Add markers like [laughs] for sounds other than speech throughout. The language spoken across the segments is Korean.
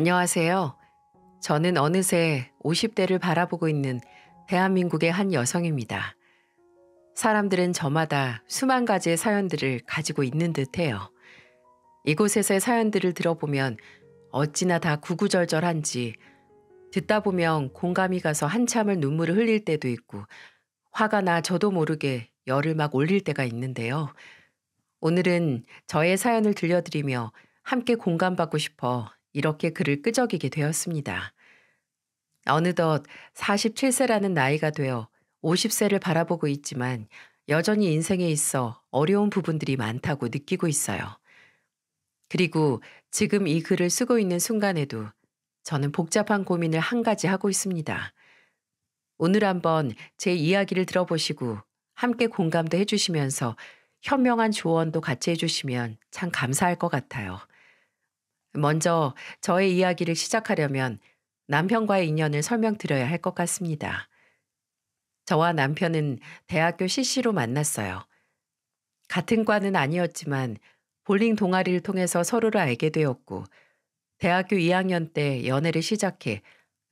안녕하세요. 저는 어느새 50대를 바라보고 있는 대한민국의 한 여성입니다. 사람들은 저마다 수만 가지의 사연들을 가지고 있는 듯해요. 이곳에서의 사연들을 들어보면 어찌나 다 구구절절한지 듣다 보면 공감이 가서 한참을 눈물을 흘릴 때도 있고 화가 나 저도 모르게 열을 막 올릴 때가 있는데요. 오늘은 저의 사연을 들려드리며 함께 공감받고 싶어 이렇게 그를 끄적이게 되었습니다. 어느덧 47세라는 나이가 되어 50세를 바라보고 있지만 여전히 인생에 있어 어려운 부분들이 많다고 느끼고 있어요. 그리고 지금 이 글을 쓰고 있는 순간에도 저는 복잡한 고민을 한 가지 하고 있습니다. 오늘 한번 제 이야기를 들어보시고 함께 공감도 해주시면서 현명한 조언도 같이 해주시면 참 감사할 것 같아요. 먼저 저의 이야기를 시작하려면 남편과의 인연을 설명드려야 할 것 같습니다. 저와 남편은 대학교 CC로 만났어요. 같은 과는 아니었지만 볼링 동아리를 통해서 서로를 알게 되었고 대학교 2학년 때 연애를 시작해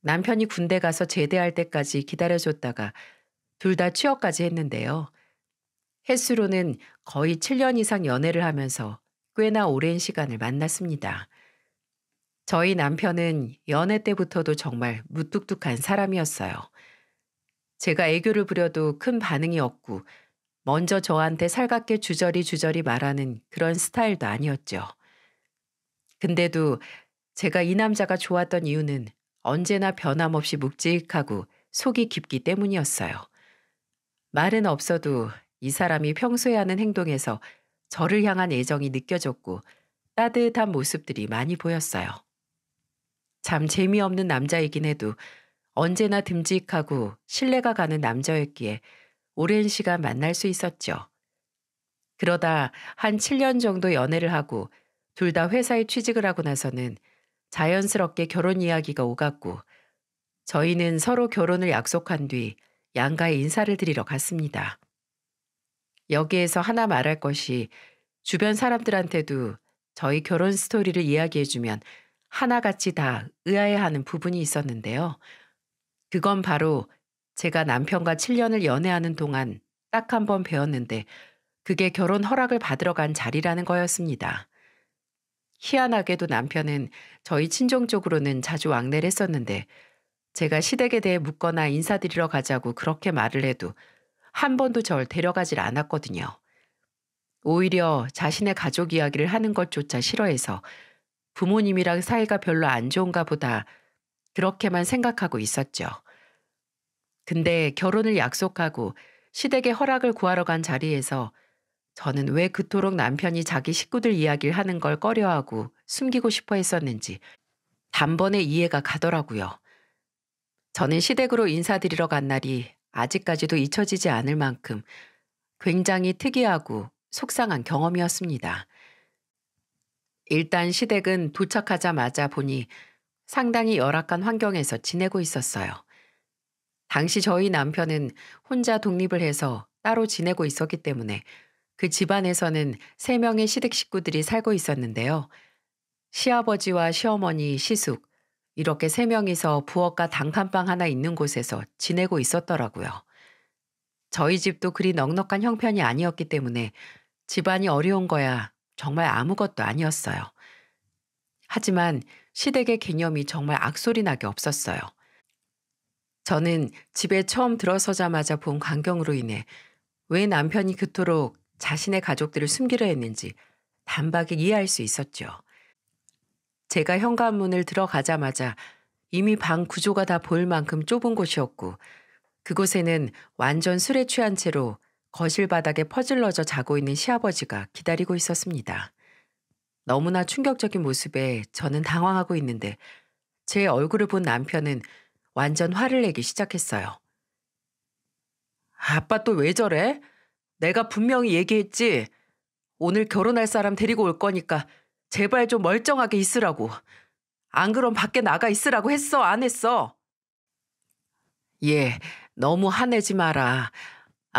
남편이 군대 가서 제대할 때까지 기다려줬다가 둘 다 취업까지 했는데요. 횟수로는 거의 7년 이상 연애를 하면서 꽤나 오랜 시간을 만났습니다. 저희 남편은 연애 때부터도 정말 무뚝뚝한 사람이었어요. 제가 애교를 부려도 큰 반응이 없고 먼저 저한테 살갑게 주저리 주저리 말하는 그런 스타일도 아니었죠. 근데도 제가 이 남자가 좋았던 이유는 언제나 변함없이 묵직하고 속이 깊기 때문이었어요. 말은 없어도 이 사람이 평소에 하는 행동에서 저를 향한 애정이 느껴졌고 따뜻한 모습들이 많이 보였어요. 참 재미없는 남자이긴 해도 언제나 듬직하고 신뢰가 가는 남자였기에 오랜 시간 만날 수 있었죠. 그러다 한 7년 정도 연애를 하고 둘 다 회사에 취직을 하고 나서는 자연스럽게 결혼 이야기가 오갔고 저희는 서로 결혼을 약속한 뒤 양가에 인사를 드리러 갔습니다. 여기에서 하나 말할 것이 주변 사람들한테도 저희 결혼 스토리를 이야기해주면 하나같이 다 의아해하는 부분이 있었는데요. 그건 바로 제가 남편과 7년을 연애하는 동안 딱 한 번 배웠는데 그게 결혼 허락을 받으러 간 자리라는 거였습니다. 희한하게도 남편은 저희 친정 쪽으로는 자주 왕래를 했었는데 제가 시댁에 대해 묻거나 인사드리러 가자고 그렇게 말을 해도 한 번도 절 데려가질 않았거든요. 오히려 자신의 가족 이야기를 하는 것조차 싫어해서 부모님이랑 사이가 별로 안 좋은가 보다. 그렇게만 생각하고 있었죠. 근데 결혼을 약속하고 시댁의 허락을 구하러 간 자리에서 저는 왜 그토록 남편이 자기 식구들 이야기를 하는 걸 꺼려하고 숨기고 싶어 했었는지 단번에 이해가 가더라고요. 저는 시댁으로 인사드리러 간 날이 아직까지도 잊혀지지 않을 만큼 굉장히 특이하고 속상한 경험이었습니다. 일단 시댁은 도착하자마자 보니 상당히 열악한 환경에서 지내고 있었어요. 당시 저희 남편은 혼자 독립을 해서 따로 지내고 있었기 때문에 그 집안에서는 3명의 시댁 식구들이 살고 있었는데요. 시아버지와 시어머니, 시숙, 이렇게 3명이서 부엌과 단칸방 하나 있는 곳에서 지내고 있었더라고요. 저희 집도 그리 넉넉한 형편이 아니었기 때문에 집안이 어려운 거야 정말 아무것도 아니었어요. 하지만 시댁의 개념이 정말 악소리 나게 없었어요. 저는 집에 처음 들어서자마자 본 광경으로 인해 왜 남편이 그토록 자신의 가족들을 숨기려 했는지 단박에 이해할 수 있었죠. 제가 현관문을 들어가자마자 이미 방 구조가 다 보일 만큼 좁은 곳이었고 그곳에는 완전 술에 취한 채로 거실 바닥에 퍼질러져 자고 있는 시아버지가 기다리고 있었습니다. 너무나 충격적인 모습에 저는 당황하고 있는데 제 얼굴을 본 남편은 완전 화를 내기 시작했어요. 아빠 또 왜 저래? 내가 분명히 얘기했지. 오늘 결혼할 사람 데리고 올 거니까 제발 좀 멀쩡하게 있으라고. 안 그럼 밖에 나가 있으라고 했어, 안 했어? 예, 너무 화내지 마라.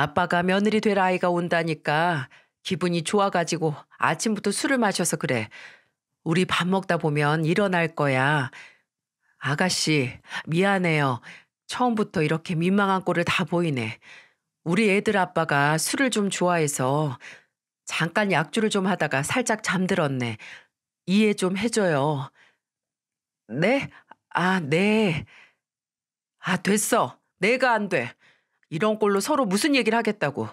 아빠가 며느리 될 아이가 온다니까 기분이 좋아가지고 아침부터 술을 마셔서 그래. 우리 밥 먹다 보면 일어날 거야. 아가씨, 미안해요. 처음부터 이렇게 민망한 꼴을 다 보이네. 우리 애들 아빠가 술을 좀 좋아해서 잠깐 약주를 좀 하다가 살짝 잠들었네. 이해 좀 해줘요. 네? 아, 네. 아, 됐어. 내가 안 돼. 이런 꼴로 서로 무슨 얘기를 하겠다고.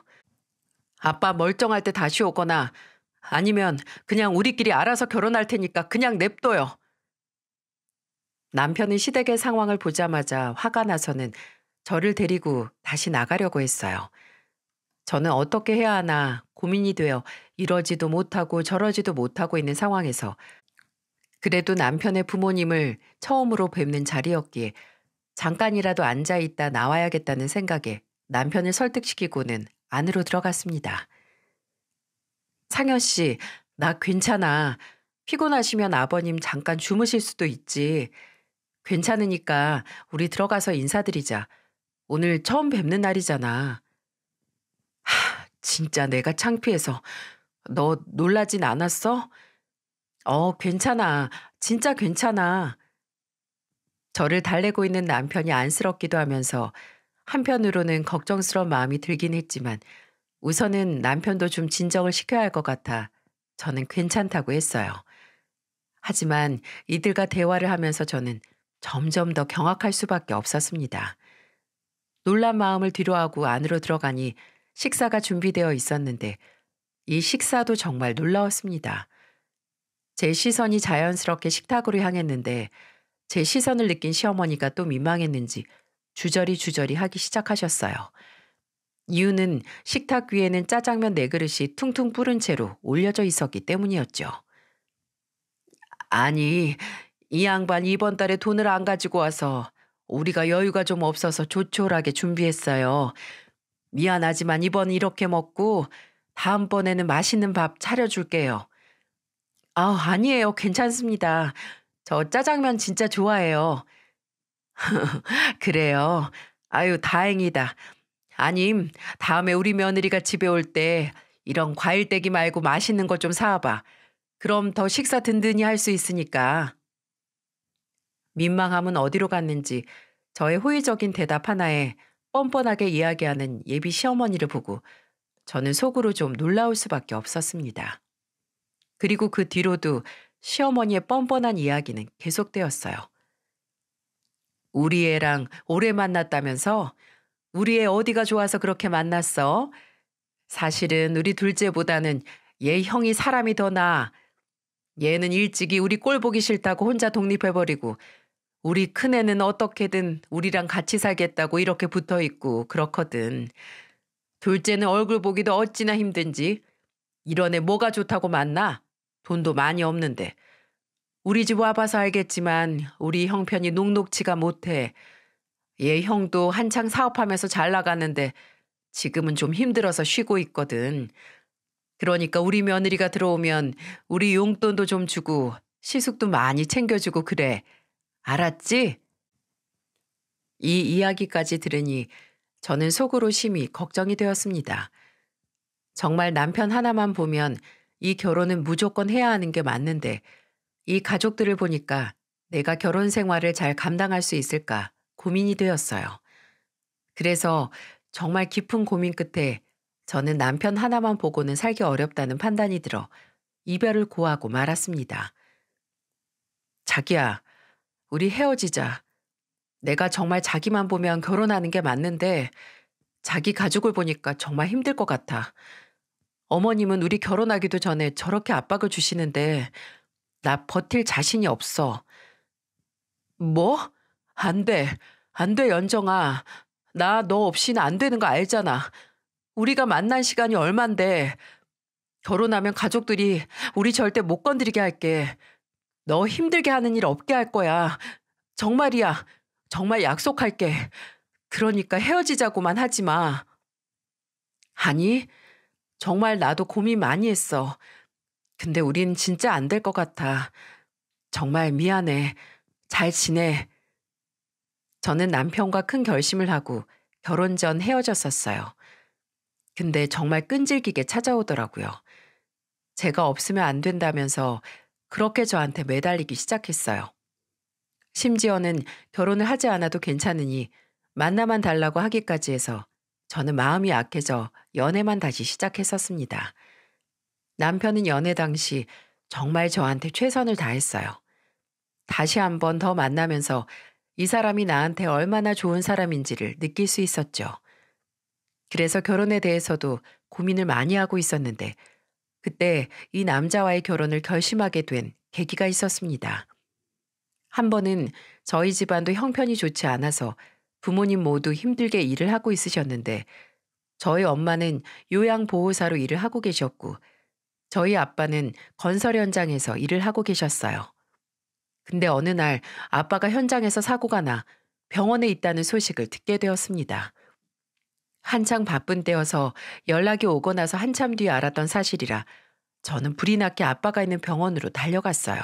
아빠 멀쩡할 때 다시 오거나 아니면 그냥 우리끼리 알아서 결혼할 테니까 그냥 냅둬요. 남편은 시댁의 상황을 보자마자 화가 나서는 저를 데리고 다시 나가려고 했어요. 저는 어떻게 해야 하나 고민이 되어 이러지도 못하고 저러지도 못하고 있는 상황에서 그래도 남편의 부모님을 처음으로 뵙는 자리였기에 잠깐이라도 앉아 있다 나와야겠다는 생각에 남편을 설득시키고는 안으로 들어갔습니다. 상현 씨, 나 괜찮아. 피곤하시면 아버님 잠깐 주무실 수도 있지. 괜찮으니까 우리 들어가서 인사드리자. 오늘 처음 뵙는 날이잖아. 하, 진짜 내가 창피해서. 너 놀라진 않았어? 어, 괜찮아. 진짜 괜찮아. 저를 달래고 있는 남편이 안쓰럽기도 하면서 한편으로는 걱정스러운 마음이 들긴 했지만 우선은 남편도 좀 진정을 시켜야 할 것 같아 저는 괜찮다고 했어요. 하지만 이들과 대화를 하면서 저는 점점 더 경악할 수밖에 없었습니다. 놀란 마음을 뒤로하고 안으로 들어가니 식사가 준비되어 있었는데 이 식사도 정말 놀라웠습니다. 제 시선이 자연스럽게 식탁으로 향했는데 제 시선을 느낀 시어머니가 또 민망했는지 주저리 주저리 하기 시작하셨어요. 이유는 식탁 위에는 짜장면 네 그릇이 퉁퉁 뿌른 채로 올려져 있었기 때문이었죠. 아니, 이 양반 이번 달에 돈을 안 가지고 와서 우리가 여유가 좀 없어서 조촐하게 준비했어요. 미안하지만 이번 이렇게 먹고 다음번에는 맛있는 밥 차려줄게요. 아, 아니에요. 괜찮습니다. 저 짜장면 진짜 좋아해요. [laughs] 그래요. 아유, 다행이다. 아님, 다음에 우리 며느리가 집에 올 때 이런 과일떼기 말고 맛있는 것 좀 사와봐. 그럼 더 식사 든든히 할 수 있으니까. 민망함은 어디로 갔는지 저의 호의적인 대답 하나에 뻔뻔하게 이야기하는 예비 시어머니를 보고 저는 속으로 좀 놀라울 수밖에 없었습니다. 그리고 그 뒤로도 시어머니의 뻔뻔한 이야기는 계속되었어요. 우리 애랑 오래 만났다면서? 우리 애 어디가 좋아서 그렇게 만났어? 사실은 우리 둘째보다는 얘 형이 사람이 더 나아. 얘는 일찍이 우리 꼴 보기 싫다고 혼자 독립해버리고 우리 큰애는 어떻게든 우리랑 같이 살겠다고 이렇게 붙어있고 그렇거든. 둘째는 얼굴 보기도 어찌나 힘든지 이런 애 뭐가 좋다고 만나? 돈도 많이 없는데 우리 집 와봐서 알겠지만 우리 형편이 녹록치가 못해. 얘 형도 한창 사업하면서 잘 나갔는데 지금은 좀 힘들어서 쉬고 있거든. 그러니까 우리 며느리가 들어오면 우리 용돈도 좀 주고 시숙도 많이 챙겨주고 그래. 알았지? 이 이야기까지 들으니 저는 속으로 심히 걱정이 되었습니다. 정말 남편 하나만 보면 이 결혼은 무조건 해야 하는 게 맞는데 이 가족들을 보니까 내가 결혼 생활을 잘 감당할 수 있을까 고민이 되었어요. 그래서 정말 깊은 고민 끝에 저는 남편 하나만 보고는 살기 어렵다는 판단이 들어 이별을 고하고 말았습니다. 자기야, 우리 헤어지자. 내가 정말 자기만 보면 결혼하는 게 맞는데 자기 가족을 보니까 정말 힘들 것 같아. 어머님은 우리 결혼하기도 전에 저렇게 압박을 주시는데 나 버틸 자신이 없어. 뭐? 안 돼. 안 돼, 연정아. 나 너 없이는 안 되는 거 알잖아. 우리가 만난 시간이 얼만데. 결혼하면 가족들이 우리 절대 못 건드리게 할게. 너 힘들게 하는 일 없게 할 거야. 정말이야. 정말 약속할게. 그러니까 헤어지자고만 하지 마. 아니, 정말 나도 고민 많이 했어. 근데 우린 진짜 안 될 것 같아. 정말 미안해. 잘 지내. 저는 남편과 큰 결심을 하고 결혼 전 헤어졌었어요. 근데 정말 끈질기게 찾아오더라고요. 제가 없으면 안 된다면서 그렇게 저한테 매달리기 시작했어요. 심지어는 결혼을 하지 않아도 괜찮으니 만나만 달라고 하기까지 해서 저는 마음이 약해져 연애만 다시 시작했었습니다. 남편은 연애 당시 정말 저한테 최선을 다했어요. 다시 한 번 더 만나면서 이 사람이 나한테 얼마나 좋은 사람인지를 느낄 수 있었죠. 그래서 결혼에 대해서도 고민을 많이 하고 있었는데 그때 이 남자와의 결혼을 결심하게 된 계기가 있었습니다. 한 번은 저희 집안도 형편이 좋지 않아서 부모님 모두 힘들게 일을 하고 있으셨는데 저희 엄마는 요양보호사로 일을 하고 계셨고 저희 아빠는 건설 현장에서 일을 하고 계셨어요. 근데 어느 날 아빠가 현장에서 사고가 나 병원에 있다는 소식을 듣게 되었습니다. 한창 바쁜 때여서 연락이 오고 나서 한참 뒤에 알았던 사실이라 저는 불이 났게 아빠가 있는 병원으로 달려갔어요.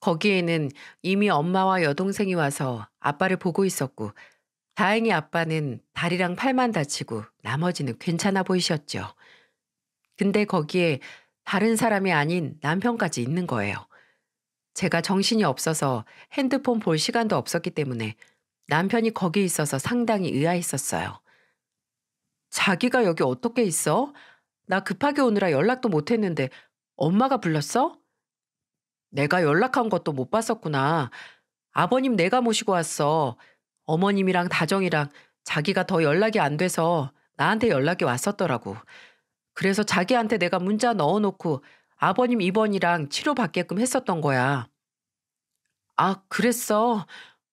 거기에는 이미 엄마와 여동생이 와서 아빠를 보고 있었고 다행히 아빠는 다리랑 팔만 다치고 나머지는 괜찮아 보이셨죠. 근데 거기에 다른 사람이 아닌 남편까지 있는 거예요. 제가 정신이 없어서 핸드폰 볼 시간도 없었기 때문에 남편이 거기 있어서 상당히 의아했었어요. 자기가 여기 어떻게 있어? 나 급하게 오느라 연락도 못 했는데 엄마가 불렀어? 내가 연락한 것도 못 봤었구나. 아버님 내가 모시고 왔어. 어머님이랑 다정이랑 자기가 더 연락이 안 돼서 나한테 연락이 왔었더라고. 그래서 자기한테 내가 문자 넣어놓고 아버님 입원이랑 치료받게끔 했었던 거야. 아, 그랬어.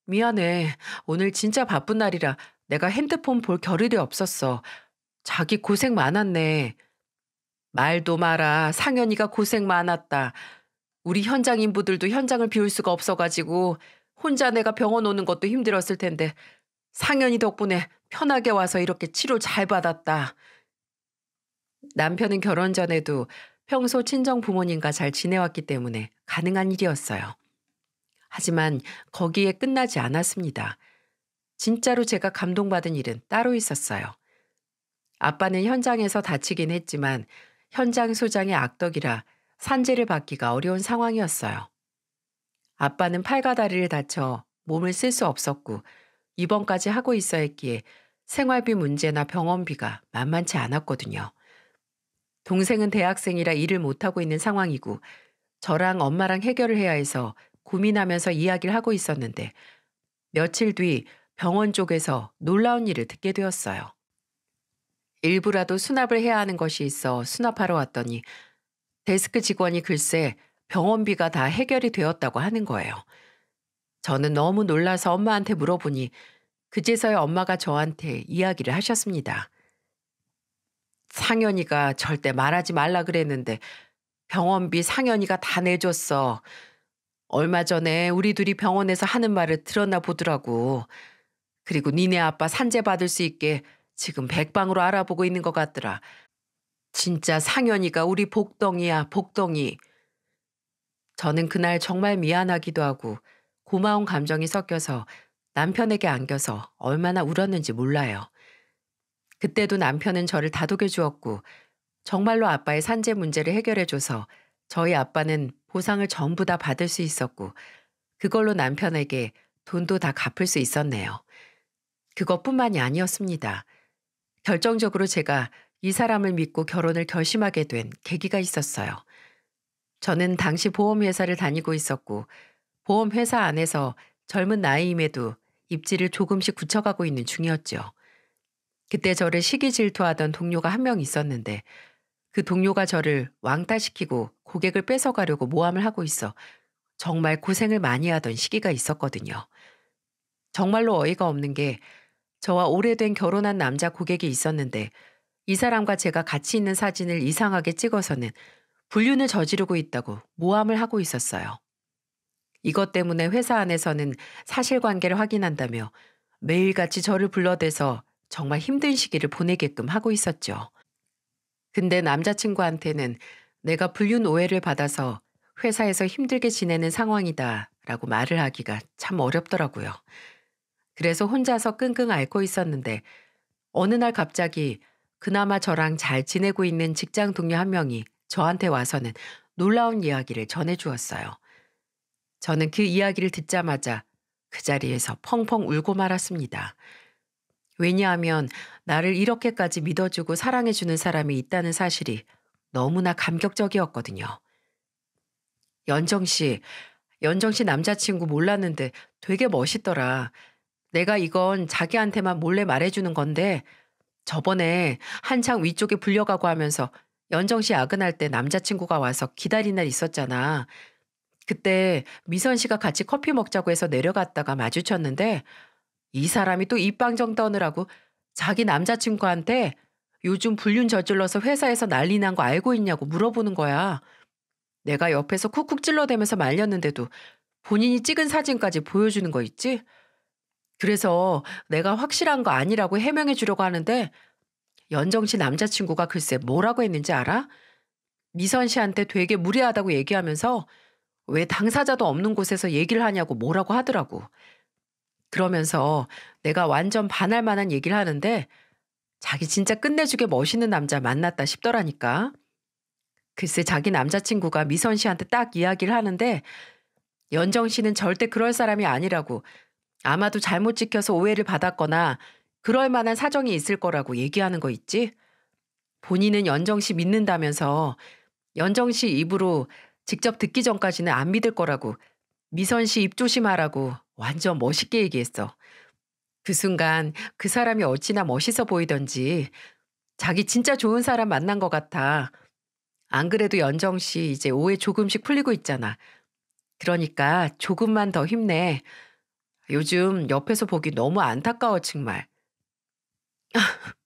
미안해. 오늘 진짜 바쁜 날이라 내가 핸드폰 볼 겨를이 없었어. 자기 고생 많았네. 말도 마라. 상현이가 고생 많았다. 우리 현장 인부들도 현장을 비울 수가 없어가지고 혼자 내가 병원 오는 것도 힘들었을 텐데 상현이 덕분에 편하게 와서 이렇게 치료 잘 받았다. 남편은 결혼 전에도 평소 친정 부모님과 잘 지내왔기 때문에 가능한 일이었어요. 하지만 거기에 끝나지 않았습니다. 진짜로 제가 감동받은 일은 따로 있었어요. 아빠는 현장에서 다치긴 했지만 현장 소장의 악덕이라 산재를 받기가 어려운 상황이었어요. 아빠는 팔과 다리를 다쳐 몸을 쓸 수 없었고 입원까지 하고 있어 했기에 생활비 문제나 병원비가 만만치 않았거든요. 동생은 대학생이라 일을 못하고 있는 상황이고 저랑 엄마랑 해결을 해야 해서 고민하면서 이야기를 하고 있었는데 며칠 뒤 병원 쪽에서 놀라운 일을 듣게 되었어요. 일부라도 수납을 해야 하는 것이 있어 수납하러 왔더니 데스크 직원이 글쎄 병원비가 다 해결이 되었다고 하는 거예요. 저는 너무 놀라서 엄마한테 물어보니 그제서야 엄마가 저한테 이야기를 하셨습니다. 상현이가 절대 말하지 말라 그랬는데 병원비 상현이가 다 내줬어. 얼마 전에 우리 둘이 병원에서 하는 말을 들었나 보더라고. 그리고 니네 아빠 산재받을 수 있게 지금 백방으로 알아보고 있는 것 같더라. 진짜 상현이가 우리 복덩이야, 복덩이. 저는 그날 정말 미안하기도 하고 고마운 감정이 섞여서 남편에게 안겨서 얼마나 울었는지 몰라요. 그때도 남편은 저를 다독여 주었고 정말로 아빠의 산재 문제를 해결해 줘서 저희 아빠는 보상을 전부 다 받을 수 있었고 그걸로 남편에게 돈도 다 갚을 수 있었네요. 그것뿐만이 아니었습니다. 결정적으로 제가 이 사람을 믿고 결혼을 결심하게 된 계기가 있었어요. 저는 당시 보험회사를 다니고 있었고 보험회사 안에서 젊은 나이임에도 입지를 조금씩 굳혀가고 있는 중이었죠. 그때 저를 시기 질투하던 동료가 한 명 있었는데 그 동료가 저를 왕따시키고 고객을 뺏어가려고 모함을 하고 있어 정말 고생을 많이 하던 시기가 있었거든요. 정말로 어이가 없는 게 저와 오래된 결혼한 남자 고객이 있었는데 이 사람과 제가 같이 있는 사진을 이상하게 찍어서는 불륜을 저지르고 있다고 모함을 하고 있었어요. 이것 때문에 회사 안에서는 사실관계를 확인한다며 매일같이 저를 불러대서 정말 힘든 시기를 보내게끔 하고 있었죠. 근데 남자친구한테는 내가 불륜 오해를 받아서 회사에서 힘들게 지내는 상황이다 라고 말을 하기가 참 어렵더라고요. 그래서 혼자서 끙끙 앓고 있었는데 어느 날 갑자기 그나마 저랑 잘 지내고 있는 직장 동료 한 명이 저한테 와서는 놀라운 이야기를 전해주었어요. 저는 그 이야기를 듣자마자 그 자리에서 펑펑 울고 말았습니다. 왜냐하면 나를 이렇게까지 믿어주고 사랑해주는 사람이 있다는 사실이 너무나 감격적이었거든요. 연정 씨, 연정 씨 남자친구 몰랐는데 되게 멋있더라. 내가 이건 자기한테만 몰래 말해주는 건데 저번에 한창 위쪽에 불려가고 하면서 연정 씨아근할때 남자친구가 와서 기다린 날 있었잖아. 그때 미선 씨가 같이 커피 먹자고 해서 내려갔다가 마주쳤는데 이 사람이 또 입방정 떠느라고 자기 남자친구한테 요즘 불륜 저질러서 회사에서 난리 난 거 알고 있냐고 물어보는 거야. 내가 옆에서 쿡쿡 찔러대면서 말렸는데도 본인이 찍은 사진까지 보여주는 거 있지? 그래서 내가 확실한 거 아니라고 해명해 주려고 하는데 연정 씨 남자친구가 글쎄 뭐라고 했는지 알아? 미선 씨한테 되게 무례하다고 얘기하면서 왜 당사자도 없는 곳에서 얘기를 하냐고 뭐라고 하더라고. 그러면서 내가 완전 반할 만한 얘기를 하는데 자기 진짜 끝내주게 멋있는 남자 만났다 싶더라니까. 글쎄 자기 남자친구가 미선 씨한테 딱 이야기를 하는데 연정 씨는 절대 그럴 사람이 아니라고 아마도 잘못 지켜서 오해를 받았거나 그럴 만한 사정이 있을 거라고 얘기하는 거 있지? 본인은 연정 씨 믿는다면서 연정 씨 입으로 직접 듣기 전까지는 안 믿을 거라고 미선 씨 입 조심하라고 완전 멋있게 얘기했어. 그 순간 그 사람이 어찌나 멋있어 보이던지 자기 진짜 좋은 사람 만난 것 같아. 안 그래도 연정 씨 이제 오해 조금씩 풀리고 있잖아. 그러니까 조금만 더 힘내. 요즘 옆에서 보기 너무 안타까워 정말. [laughs]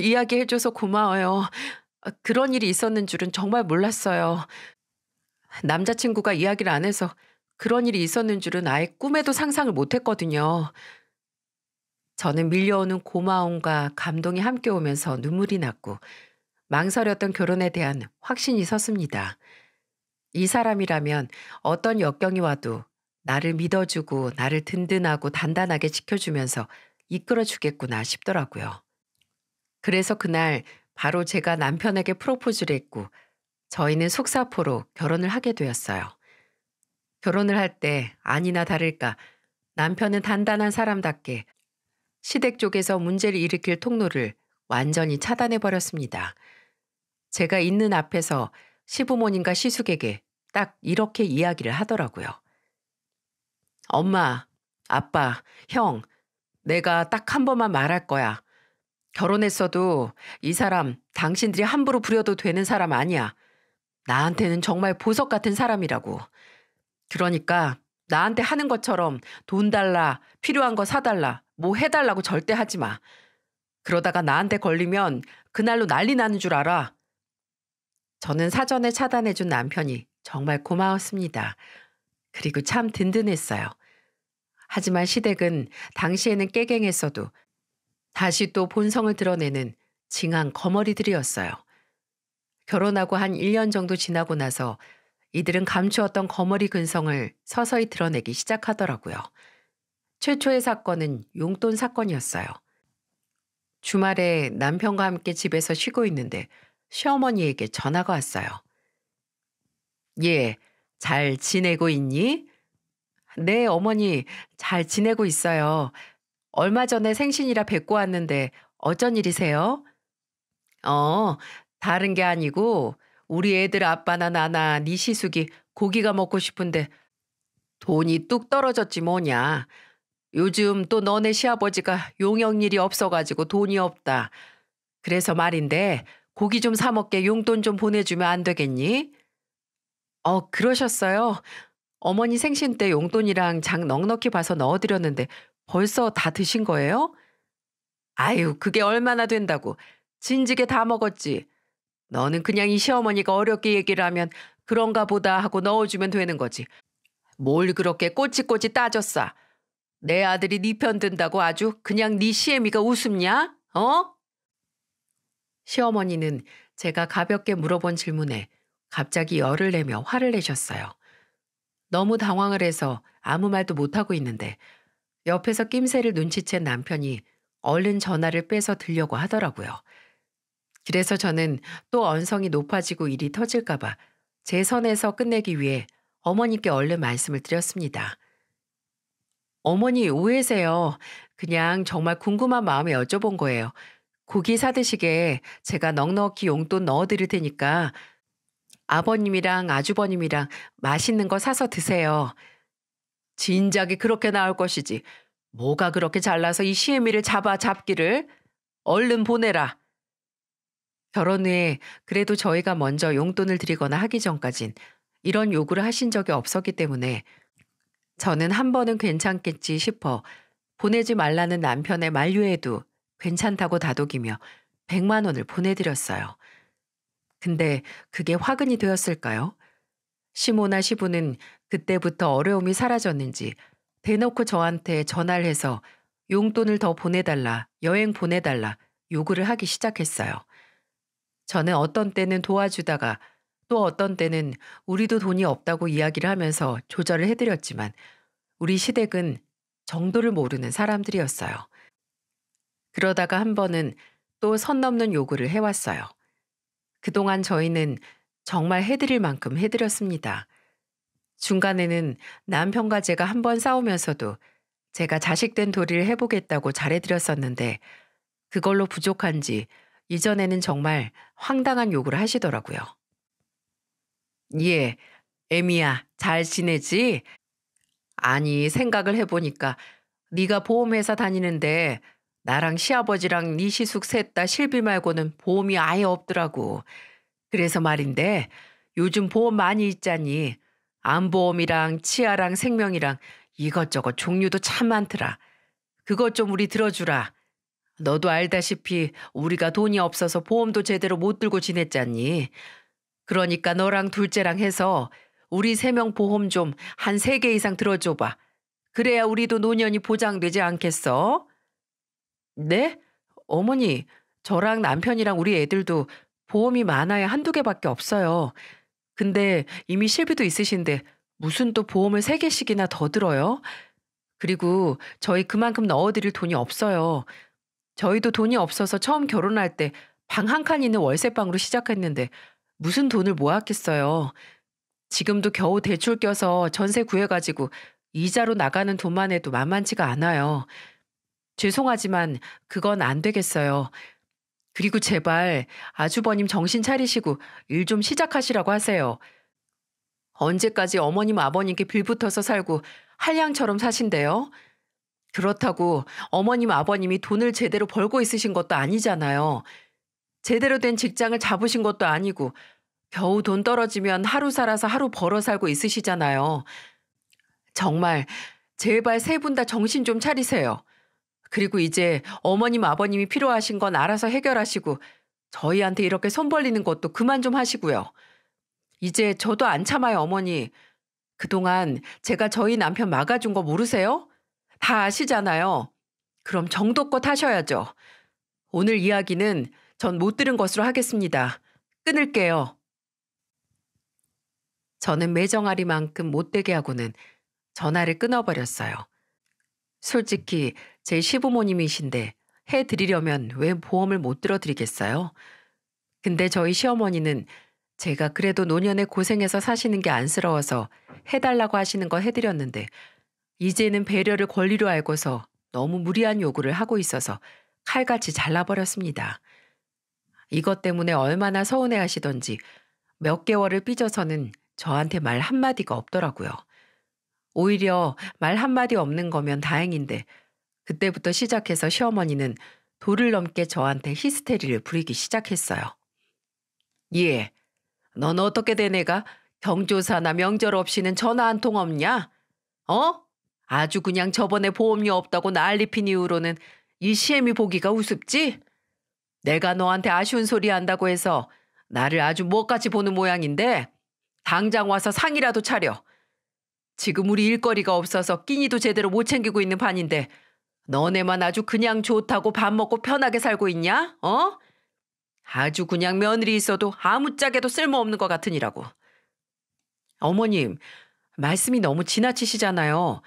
이야기해줘서 고마워요. 그런 일이 있었는 줄은 정말 몰랐어요. 남자친구가 이야기를 안 해서 그런 일이 있었는 줄은 아예 꿈에도 상상을 못했거든요. 저는 밀려오는 고마움과 감동이 함께 오면서 눈물이 났고 망설였던 결혼에 대한 확신이 섰습니다. 이 사람이라면 어떤 역경이 와도 나를 믿어주고 나를 든든하고 단단하게 지켜주면서 이끌어 주겠구나 싶더라고요. 그래서 그날 바로 제가 남편에게 프로포즈를 했고 저희는 속사포로 결혼을 하게 되었어요. 결혼을 할 때 아니나 다를까 남편은 단단한 사람답게 시댁 쪽에서 문제를 일으킬 통로를 완전히 차단해버렸습니다. 제가 있는 앞에서 시부모님과 시숙에게 딱 이렇게 이야기를 하더라고요. 엄마, 아빠, 형, 내가 딱 한 번만 말할 거야. 결혼했어도 이 사람 당신들이 함부로 부려도 되는 사람 아니야. 나한테는 정말 보석 같은 사람이라고. 그러니까 나한테 하는 것처럼 돈 달라, 필요한 거 사달라, 뭐 해달라고 절대 하지 마. 그러다가 나한테 걸리면 그날로 난리 나는 줄 알아. 저는 사전에 차단해준 남편이 정말 고마웠습니다. 그리고 참 든든했어요. 하지만 시댁은 당시에는 깨갱했어도 다시 또 본성을 드러내는 징한 거머리들이었어요. 결혼하고 한 1년 정도 지나고 나서 이들은 감추었던 거머리 근성을 서서히 드러내기 시작하더라고요. 최초의 사건은 용돈 사건이었어요. 주말에 남편과 함께 집에서 쉬고 있는데 시어머니에게 전화가 왔어요. 예, 잘 지내고 있니? 네, 어머니, 잘 지내고 있어요. 얼마 전에 생신이라 뵙고 왔는데 어쩐 일이세요? 어, 다른 게 아니고 우리 애들 아빠나 나나 니 시숙이 고기가 먹고 싶은데 돈이 뚝 떨어졌지 뭐냐. 요즘 또 너네 시아버지가 용역 일이 없어가지고 돈이 없다. 그래서 말인데 고기 좀 사먹게 용돈 좀 보내주면 안 되겠니? 어, 그러셨어요. 어머니 생신 때 용돈이랑 장 넉넉히 봐서 넣어드렸는데 벌써 다 드신 거예요? 아유, 그게 얼마나 된다고. 진지게 다 먹었지. 너는 그냥 이 시어머니가 어렵게 얘기를 하면 그런가 보다 하고 넣어주면 되는 거지. 뭘 그렇게 꼬치꼬치 따졌어. 내 아들이 네 편 든다고 아주 그냥 네 시애미가 웃음냐? 어? 시어머니는 제가 가볍게 물어본 질문에 갑자기 열을 내며 화를 내셨어요. 너무 당황을 해서 아무 말도 못하고 있는데 옆에서 낌새를 눈치챈 남편이 얼른 전화를 빼서 들려고 하더라고요. 그래서 저는 또 언성이 높아지고 일이 터질까봐 제 선에서 끝내기 위해 어머니께 얼른 말씀을 드렸습니다. 어머니 오해세요. 그냥 정말 궁금한 마음에 여쭤본 거예요. 고기 사드시게 제가 넉넉히 용돈 넣어드릴 테니까 아버님이랑 아주버님이랑 맛있는 거 사서 드세요. 진작에 그렇게 나올 것이지. 뭐가 그렇게 잘나서 이 시애미를 잡아 잡기를 얼른 보내라. 결혼 후에 그래도 저희가 먼저 용돈을 드리거나 하기 전까진 이런 요구를 하신 적이 없었기 때문에 저는 한 번은 괜찮겠지 싶어 보내지 말라는 남편의 만류에도 괜찮다고 다독이며 100만 원을 보내드렸어요. 근데 그게 화근이 되었을까요? 시모나 시부는 그때부터 어려움이 사라졌는지 대놓고 저한테 전화를 해서 용돈을 더 보내달라, 여행 보내달라 요구를 하기 시작했어요. 저는 어떤 때는 도와주다가 또 어떤 때는 우리도 돈이 없다고 이야기를 하면서 조절을 해드렸지만 우리 시댁은 정도를 모르는 사람들이었어요. 그러다가 한 번은 또 선 넘는 요구를 해왔어요. 그동안 저희는 정말 해드릴 만큼 해드렸습니다. 중간에는 남편과 제가 한 번 싸우면서도 제가 자식된 도리를 해보겠다고 잘해드렸었는데 그걸로 부족한지 이전에는 정말 황당한 요구를 하시더라고요. 예, 에미야, 잘 지내지? 아니, 생각을 해보니까 네가 보험회사 다니는데 나랑 시아버지랑 네 시숙 셋 다 실비 말고는 보험이 아예 없더라고. 그래서 말인데 요즘 보험 많이 있잖니. 암보험이랑 치아랑 생명이랑 이것저것 종류도 참 많더라. 그것 좀 우리 들어주라. 너도 알다시피 우리가 돈이 없어서 보험도 제대로 못 들고 지냈잖니. 그러니까 너랑 둘째랑 해서 우리 세 명 보험 좀 한 세 개 이상 들어줘봐. 그래야 우리도 노년이 보장되지 않겠어? 네? 어머니, 저랑 남편이랑 우리 애들도 보험이 많아야 한두 개밖에 없어요. 근데 이미 실비도 있으신데 무슨 또 보험을 세 개씩이나 더 들어요? 그리고 저희 그만큼 넣어드릴 돈이 없어요. 저희도 돈이 없어서 처음 결혼할 때 방 한 칸 있는 월세방으로 시작했는데 무슨 돈을 모았겠어요. 지금도 겨우 대출 껴서 전세 구해가지고 이자로 나가는 돈만 해도 만만치가 않아요. 죄송하지만 그건 안 되겠어요. 그리고 제발 아주버님 정신 차리시고 일 좀 시작하시라고 하세요. 언제까지 어머님 아버님께 빌붙어서 살고 한량처럼 사신대요? 그렇다고 어머님 아버님이 돈을 제대로 벌고 있으신 것도 아니잖아요. 제대로 된 직장을 잡으신 것도 아니고 겨우 돈 떨어지면 하루 살아서 하루 벌어 살고 있으시잖아요. 정말 제발 세 분 다 정신 좀 차리세요. 그리고 이제 어머님 아버님이 필요하신 건 알아서 해결하시고 저희한테 이렇게 손 벌리는 것도 그만 좀 하시고요. 이제 저도 안 참아요 어머니. 그동안 제가 저희 남편 막아준 거 모르세요? 다 아시잖아요. 그럼 정도껏 하셔야죠. 오늘 이야기는 전 못 들은 것으로 하겠습니다. 끊을게요. 저는 매정아리만큼 못되게 하고는 전화를 끊어버렸어요. 솔직히 제 시부모님이신데 해드리려면 왜 보험을 못 들어드리겠어요? 근데 저희 시어머니는 제가 그래도 노년에 고생해서 사시는 게 안쓰러워서 해달라고 하시는 거 해드렸는데 이제는 배려를 권리로 알고서 너무 무리한 요구를 하고 있어서 칼같이 잘라버렸습니다. 이것 때문에 얼마나 서운해 하시던지 몇 개월을 삐져서는 저한테 말 한마디가 없더라고요. 오히려 말 한마디 없는 거면 다행인데 그때부터 시작해서 시어머니는 돌을 넘게 저한테 히스테리를 부리기 시작했어요. 예, 넌 어떻게 된 애가 경조사나 명절 없이는 전화 한 통 없냐? 어? 아주 그냥 저번에 보험료 없다고 난리 핀 이후로는 이시애이 보기가 우습지? 내가 너한테 아쉬운 소리 한다고 해서 나를 아주 무엇같이 보는 모양인데 당장 와서 상이라도 차려. 지금 우리 일거리가 없어서 끼니도 제대로 못 챙기고 있는 판인데 너네만 아주 그냥 좋다고 밥 먹고 편하게 살고 있냐? 어? 아주 그냥 며느리 있어도 아무짝에도 쓸모없는 것 같으니라고. 어머님, 말씀이 너무 지나치시잖아요.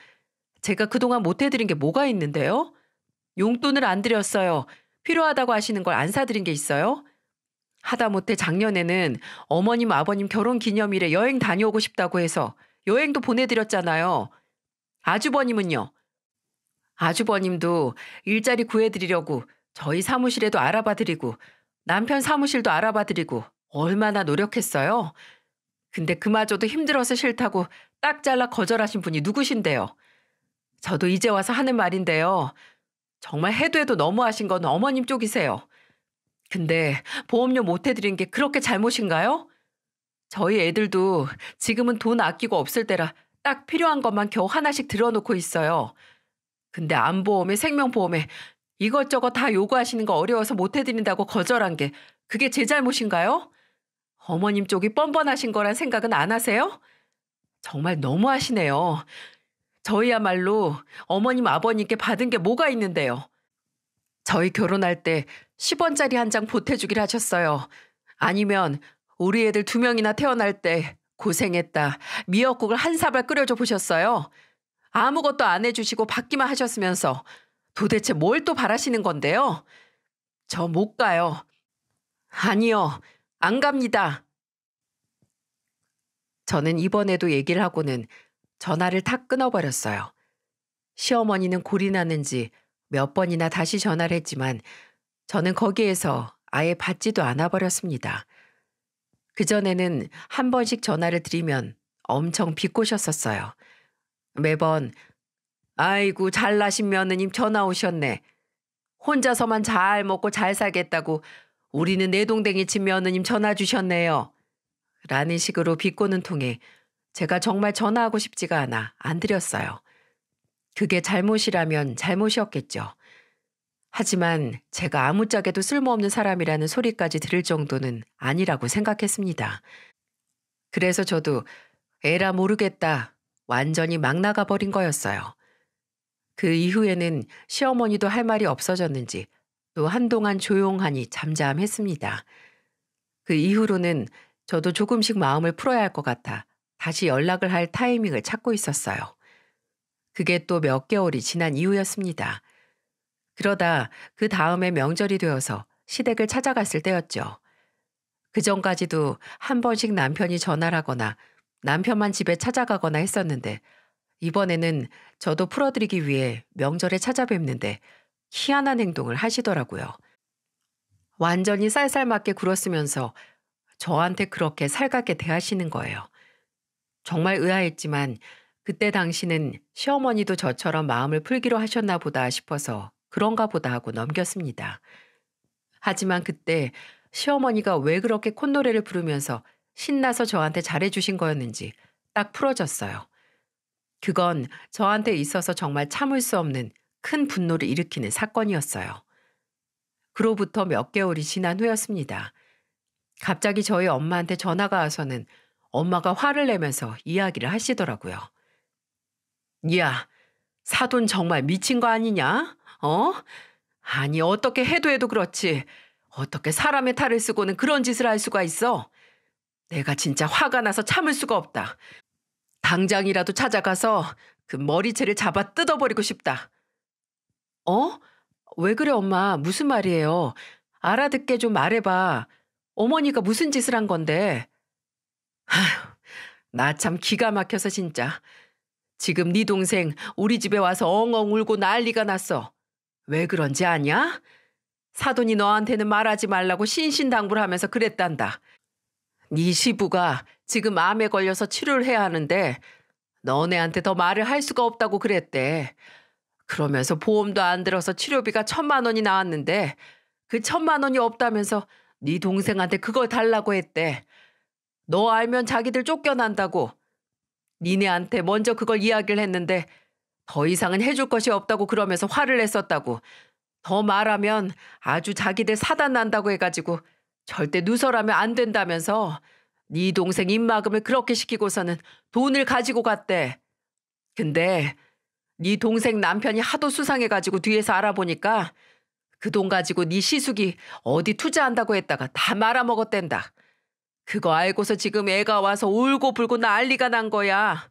제가 그동안 못해드린 게 뭐가 있는데요? 용돈을 안 드렸어요. 필요하다고 하시는 걸 안 사드린 게 있어요? 하다못해 작년에는 어머님 아버님 결혼 기념일에 여행 다녀오고 싶다고 해서 여행도 보내드렸잖아요. 아주버님은요? 아주버님도 일자리 구해드리려고 저희 사무실에도 알아봐드리고 남편 사무실도 알아봐드리고 얼마나 노력했어요? 근데 그마저도 힘들어서 싫다고 딱 잘라 거절하신 분이 누구신데요? 저도 이제 와서 하는 말인데요. 정말 해도 해도 너무하신 건 어머님 쪽이세요. 근데 보험료 못 해드린 게 그렇게 잘못인가요? 저희 애들도 지금은 돈 아끼고 없을 때라 딱 필요한 것만 겨우 하나씩 들어놓고 있어요. 근데 안보험에 생명보험에 이것저것 다 요구하시는 거 어려워서 못 해드린다고 거절한 게 그게 제 잘못인가요? 어머님 쪽이 뻔뻔하신 거란 생각은 안 하세요? 정말 너무하시네요. 저희야말로 어머님 아버님께 받은 게 뭐가 있는데요. 저희 결혼할 때 10원짜리 한 장 보태주기를 하셨어요. 아니면 우리 애들 두 명이나 태어날 때 고생했다. 미역국을 한 사발 끓여줘 보셨어요? 아무것도 안 해주시고 받기만 하셨으면서 도대체 뭘 또 바라시는 건데요? 저 못 가요. 아니요. 안 갑니다. 저는 이번에도 얘기를 하고는 전화를 탁 끊어버렸어요. 시어머니는 골이 나는지 몇 번이나 다시 전화를 했지만 저는 거기에서 아예 받지도 않아 버렸습니다. 그전에는 한 번씩 전화를 드리면 엄청 비꼬셨었어요. 매번 아이고 잘나신 며느님 전화 오셨네. 혼자서만 잘 먹고 잘 살겠다고 우리는 내동댕이 친 며느님 전화 주셨네요. 라는 식으로 비꼬는 통에 제가 정말 전화하고 싶지가 않아 안 드렸어요. 그게 잘못이라면 잘못이었겠죠. 하지만 제가 아무짝에도 쓸모없는 사람이라는 소리까지 들을 정도는 아니라고 생각했습니다. 그래서 저도 에라 모르겠다 완전히 막 나가버린 거였어요. 그 이후에는 시어머니도 할 말이 없어졌는지 또 한동안 조용하니 잠잠했습니다. 그 이후로는 저도 조금씩 마음을 풀어야 할 것 같아 다시 연락을 할 타이밍을 찾고 있었어요. 그게 또 몇 개월이 지난 이후였습니다. 그러다 그 다음에 명절이 되어서 시댁을 찾아갔을 때였죠. 그 전까지도 한 번씩 남편이 전화를 하거나 남편만 집에 찾아가거나 했었는데 이번에는 저도 풀어드리기 위해 명절에 찾아뵙는데 희한한 행동을 하시더라고요. 완전히 쌀쌀맞게 굴었으면서 저한테 그렇게 살갑게 대하시는 거예요. 정말 의아했지만 그때 당신은 시어머니도 저처럼 마음을 풀기로 하셨나 보다 싶어서 그런가 보다 하고 넘겼습니다. 하지만 그때 시어머니가 왜 그렇게 콧노래를 부르면서 신나서 저한테 잘해주신 거였는지 딱 풀어졌어요. 그건 저한테 있어서 정말 참을 수 없는 큰 분노를 일으키는 사건이었어요. 그로부터 몇 개월이 지난 후였습니다. 갑자기 저희 엄마한테 전화가 와서는 엄마가 화를 내면서 이야기를 하시더라고요. 야, 사돈 정말 미친 거 아니냐? 어? 아니, 어떻게 해도 해도 그렇지. 어떻게 사람의 탈을 쓰고는 그런 짓을 할 수가 있어? 내가 진짜 화가 나서 참을 수가 없다. 당장이라도 찾아가서 그 머리채를 잡아 뜯어버리고 싶다. 어? 왜 그래, 엄마? 무슨 말이에요? 알아듣게 좀 말해봐. 어머니가 무슨 짓을 한 건데? 아휴, 나 참 기가 막혀서 진짜. 지금 네 동생 우리 집에 와서 엉엉 울고 난리가 났어. 왜 그런지 아냐? 사돈이 너한테는 말하지 말라고 신신당부를 하면서 그랬단다. 네 시부가 지금 암에 걸려서 치료를 해야 하는데 너네한테 더 말을 할 수가 없다고 그랬대. 그러면서 보험도 안 들어서 치료비가 천만 원이 나왔는데 그 천만 원이 없다면서 네 동생한테 그걸 달라고 했대. 너 알면 자기들 쫓겨난다고. 니네한테 먼저 그걸 이야기를 했는데 더 이상은 해줄 것이 없다고 그러면서 화를 냈었다고. 더 말하면 아주 자기들 사단 난다고 해가지고 절대 누설하면 안 된다면서 네 동생 입막음을 그렇게 시키고서는 돈을 가지고 갔대. 근데 네 동생 남편이 하도 수상해가지고 뒤에서 알아보니까 그 돈 가지고 네 시숙이 어디 투자한다고 했다가 다 말아먹었댄다. 그거 알고서 지금 애가 와서 울고 불고 난리가 난 거야.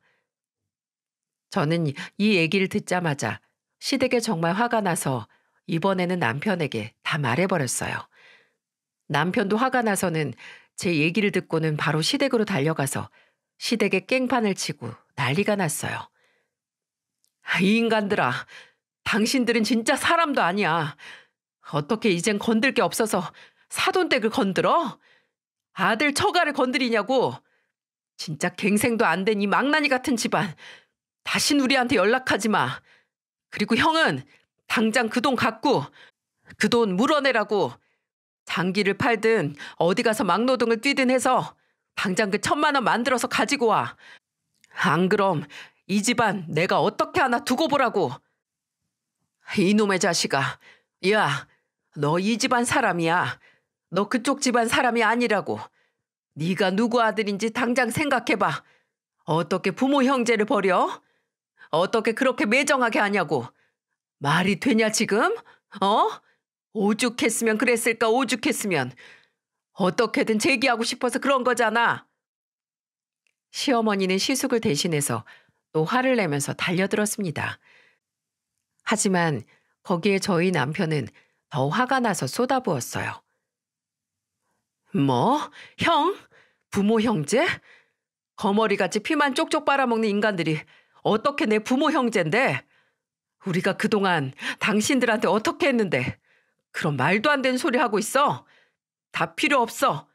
저는 이 얘기를 듣자마자 시댁에 정말 화가 나서 이번에는 남편에게 다 말해버렸어요. 남편도 화가 나서는 제 얘기를 듣고는 바로 시댁으로 달려가서 시댁에 깽판을 치고 난리가 났어요. 아, 이 인간들아, 당신들은 진짜 사람도 아니야. 어떻게 이젠 건들 게 없어서 사돈댁을 건들어? 아들 처가를 건드리냐고. 진짜 갱생도 안 된 이 망나니 같은 집안. 다신 우리한테 연락하지 마. 그리고 형은 당장 그 돈 갖고 그 돈 물어내라고. 장기를 팔든 어디 가서 막노동을 뛰든 해서 당장 그 천만 원 만들어서 가지고 와. 안 그럼 이 집안 내가 어떻게 하나 두고 보라고. 이놈의 자식아. 야, 너 이 집안 사람이야. 너 그쪽 집안 사람이 아니라고. 네가 누구 아들인지 당장 생각해봐. 어떻게 부모 형제를 버려? 어떻게 그렇게 매정하게 하냐고. 말이 되냐 지금? 어? 오죽했으면 그랬을까 오죽했으면. 어떻게든 제기하고 싶어서 그런 거잖아. 시어머니는 시숙을 대신해서 또 화를 내면서 달려들었습니다. 하지만 거기에 저희 남편은 더 화가 나서 쏟아부었어요. 뭐? 형? 부모 형제? 거머리같이 피만 쪽쪽 빨아먹는 인간들이 어떻게 내 부모 형제인데? 우리가 그동안 당신들한테 어떻게 했는데? 그런 말도 안 되는 소리 하고 있어? 다 필요 없어.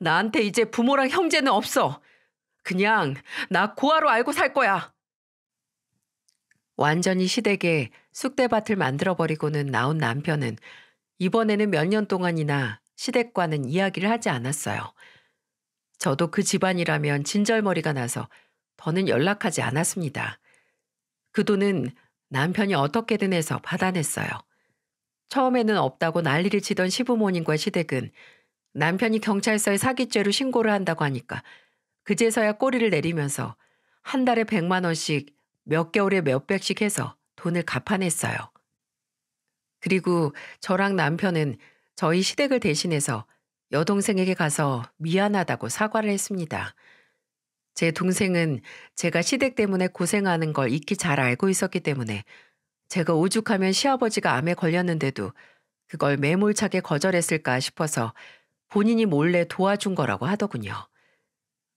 나한테 이제 부모랑 형제는 없어. 그냥 나 고아로 알고 살 거야. 완전히 시댁에 쑥대밭을 만들어버리고는 나온 남편은 이번에는 몇 년 동안이나 시댁과는 이야기를 하지 않았어요. 저도 그 집안이라면 진절머리가 나서 더는 연락하지 않았습니다. 그 돈은 남편이 어떻게든 해서 받아냈어요. 처음에는 없다고 난리를 치던 시부모님과 시댁은 남편이 경찰서에 사기죄로 신고를 한다고 하니까 그제서야 꼬리를 내리면서 한 달에 100만 원씩 몇 개월에 몇 백씩 해서 돈을 갚아냈어요. 그리고 저랑 남편은 저희 시댁을 대신해서 여동생에게 가서 미안하다고 사과를 했습니다. 제 동생은 제가 시댁 때문에 고생하는 걸 익히 잘 알고 있었기 때문에 제가 오죽하면 시아버지가 암에 걸렸는데도 그걸 매몰차게 거절했을까 싶어서 본인이 몰래 도와준 거라고 하더군요.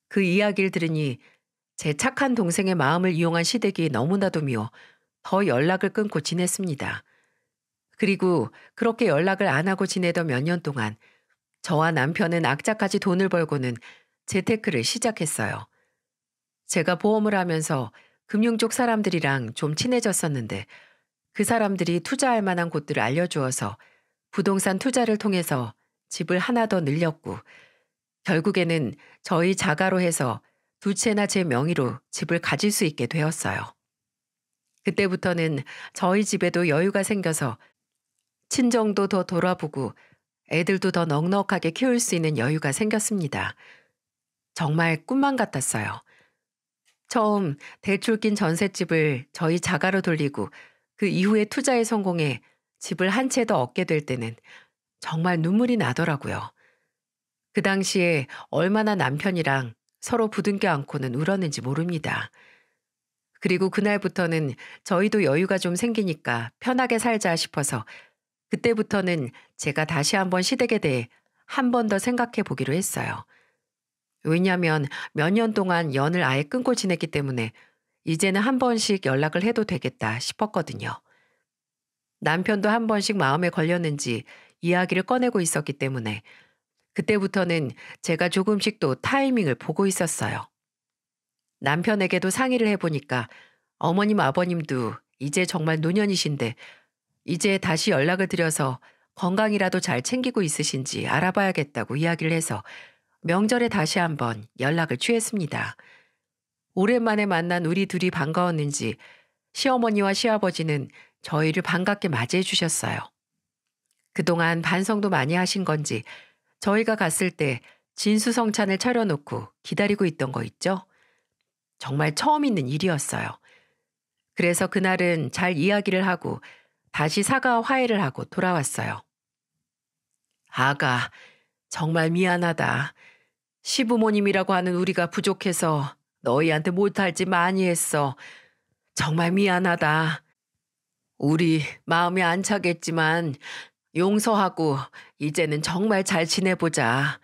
그 이야기를 들으니 제 착한 동생의 마음을 이용한 시댁이 너무나도 미워 더 연락을 끊고 지냈습니다. 그리고 그렇게 연락을 안 하고 지내던 몇 년 동안 저와 남편은 악자까지 돈을 벌고는 재테크를 시작했어요. 제가 보험을 하면서 금융 쪽 사람들이랑 좀 친해졌었는데 그 사람들이 투자할 만한 곳들을 알려주어서 부동산 투자를 통해서 집을 하나 더 늘렸고 결국에는 저희 자가로 해서 두 채나 제 명의로 집을 가질 수 있게 되었어요. 그때부터는 저희 집에도 여유가 생겨서 친정도 더 돌아보고 애들도 더 넉넉하게 키울 수 있는 여유가 생겼습니다. 정말 꿈만 같았어요. 처음 대출 낀 전셋집을 저희 자가로 돌리고 그 이후에 투자에 성공해 집을 한 채 더 얻게 될 때는 정말 눈물이 나더라고요. 그 당시에 얼마나 남편이랑 서로 부둥켜 안고는 울었는지 모릅니다. 그리고 그날부터는 저희도 여유가 좀 생기니까 편하게 살자 싶어서 그때부터는 제가 다시 한번 시댁에 대해 한 번 더 생각해 보기로 했어요. 왜냐하면 몇 년 동안 연을 아예 끊고 지냈기 때문에 이제는 한 번씩 연락을 해도 되겠다 싶었거든요. 남편도 한 번씩 마음에 걸렸는지 이야기를 꺼내고 있었기 때문에 그때부터는 제가 조금씩 또 타이밍을 보고 있었어요. 남편에게도 상의를 해보니까 어머님 아버님도 이제 정말 노년이신데 이제 다시 연락을 드려서 건강이라도 잘 챙기고 있으신지 알아봐야겠다고 이야기를 해서 명절에 다시 한번 연락을 취했습니다. 오랜만에 만난 우리 둘이 반가웠는지 시어머니와 시아버지는 저희를 반갑게 맞이해 주셨어요. 그동안 반성도 많이 하신 건지 저희가 갔을 때 진수성찬을 차려놓고 기다리고 있던 거 있죠? 정말 처음 있는 일이었어요. 그래서 그날은 잘 이야기를 하고 다시 사과 와 화해를 하고 돌아왔어요. 아가, 정말 미안하다. 시부모님이라고 하는 우리가 부족해서 너희한테 못할 짓 많이 했어. 정말 미안하다. 우리 마음이 안 차겠지만 용서하고 이제는 정말 잘 지내보자.